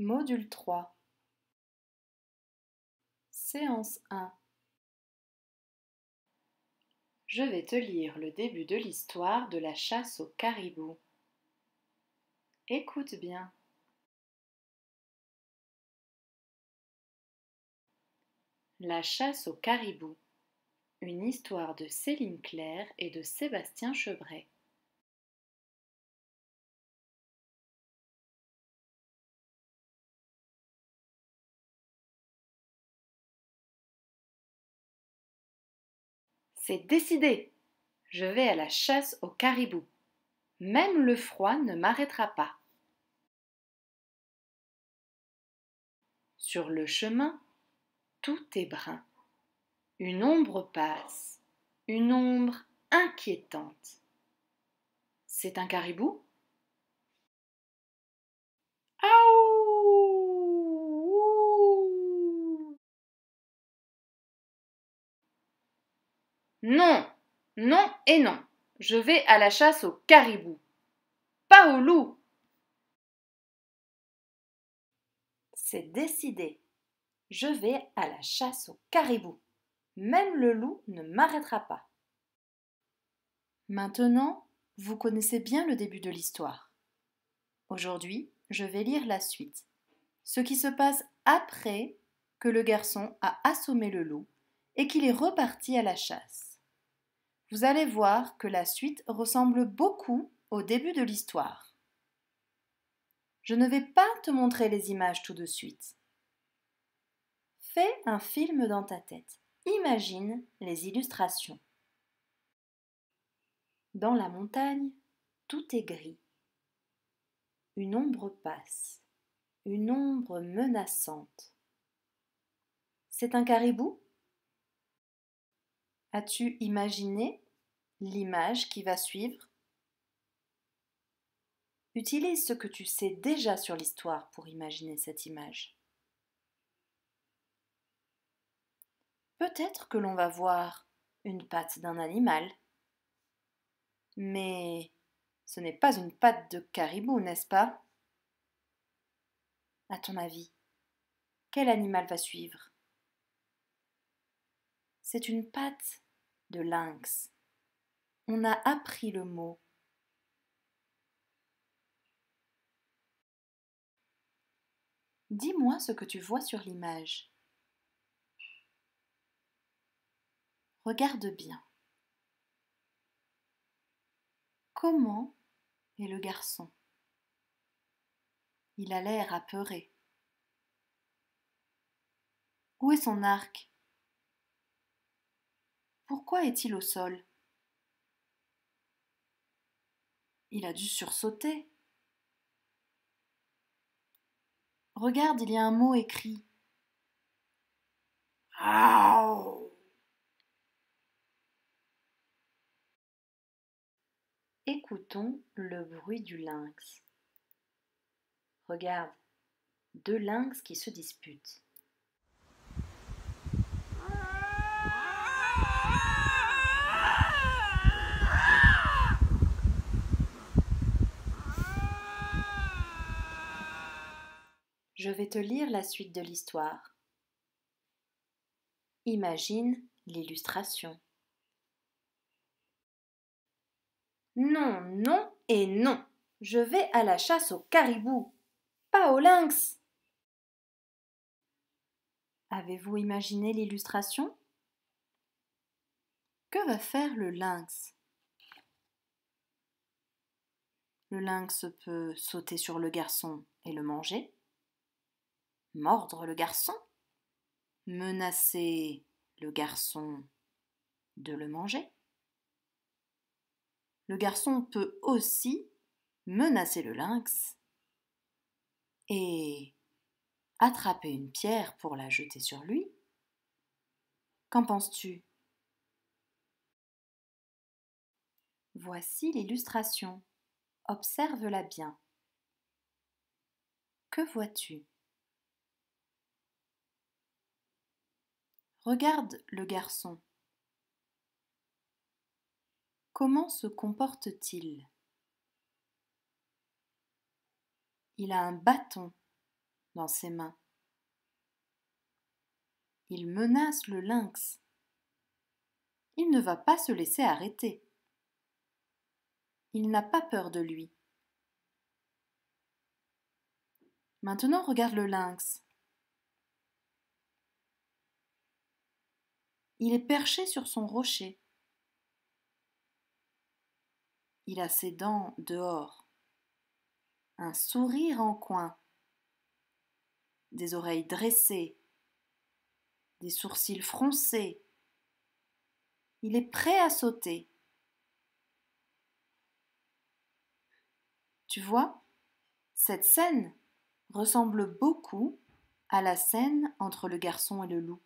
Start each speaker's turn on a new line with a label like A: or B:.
A: Module 3
B: Séance 1 Je vais te lire le début de l'histoire de la chasse aux caribous. Écoute
A: bien. La chasse aux caribous Une histoire de Céline Claire et de Sébastien Chevret C'est décidé. Je vais à la chasse au caribou. Même le froid ne m'arrêtera pas. Sur le chemin, tout est brun. Une ombre passe, une ombre inquiétante. C'est un caribou Non, non et non. Je vais à la chasse au caribou. Pas au loup. C'est décidé. Je vais à la
B: chasse au caribou. Même le loup ne m'arrêtera pas. Maintenant, vous connaissez bien le début de l'histoire. Aujourd'hui, je vais lire la suite. Ce qui se passe après que le garçon a assommé le loup et qu'il est reparti à la chasse vous allez voir que la suite ressemble beaucoup au début de l'histoire. Je ne vais pas te montrer les images tout de suite. Fais un film dans ta tête. Imagine les illustrations. Dans la montagne, tout est gris. Une ombre passe, une ombre menaçante. C'est un caribou As-tu imaginé l'image qui va suivre Utilise ce que tu sais déjà sur l'histoire pour imaginer cette image. Peut-être que l'on va voir une patte d'un animal, mais ce n'est pas une patte de caribou, n'est-ce pas À ton avis, quel animal va suivre C'est une patte de lynx. On a appris le mot. Dis-moi ce que tu vois sur l'image. Regarde bien. Comment est le garçon Il a l'air apeuré. Où est son arc pourquoi est-il au sol Il a dû sursauter. Regarde, il y a un mot écrit. Écoutons le bruit du lynx. Regarde, deux lynx qui se disputent. Je vais te lire la suite de l'histoire. Imagine l'illustration. Non, non et non. Je vais à la chasse au caribou, pas au lynx. Avez-vous imaginé l'illustration Que va faire le lynx Le lynx peut sauter sur le garçon et le manger. Mordre le garçon Menacer le garçon de le manger Le garçon peut aussi menacer le lynx et attraper une pierre pour la jeter sur lui Qu'en penses-tu Voici l'illustration. Observe-la bien. Que vois-tu Regarde le garçon. Comment se comporte-t-il Il a un bâton dans ses mains. Il menace le lynx. Il ne va pas se laisser arrêter. Il n'a pas peur de lui. Maintenant regarde le lynx. Il est perché sur son rocher. Il a ses dents dehors. Un sourire en coin. Des oreilles dressées. Des sourcils froncés. Il est prêt à sauter. Tu vois, cette scène ressemble beaucoup à la scène entre le garçon et le loup.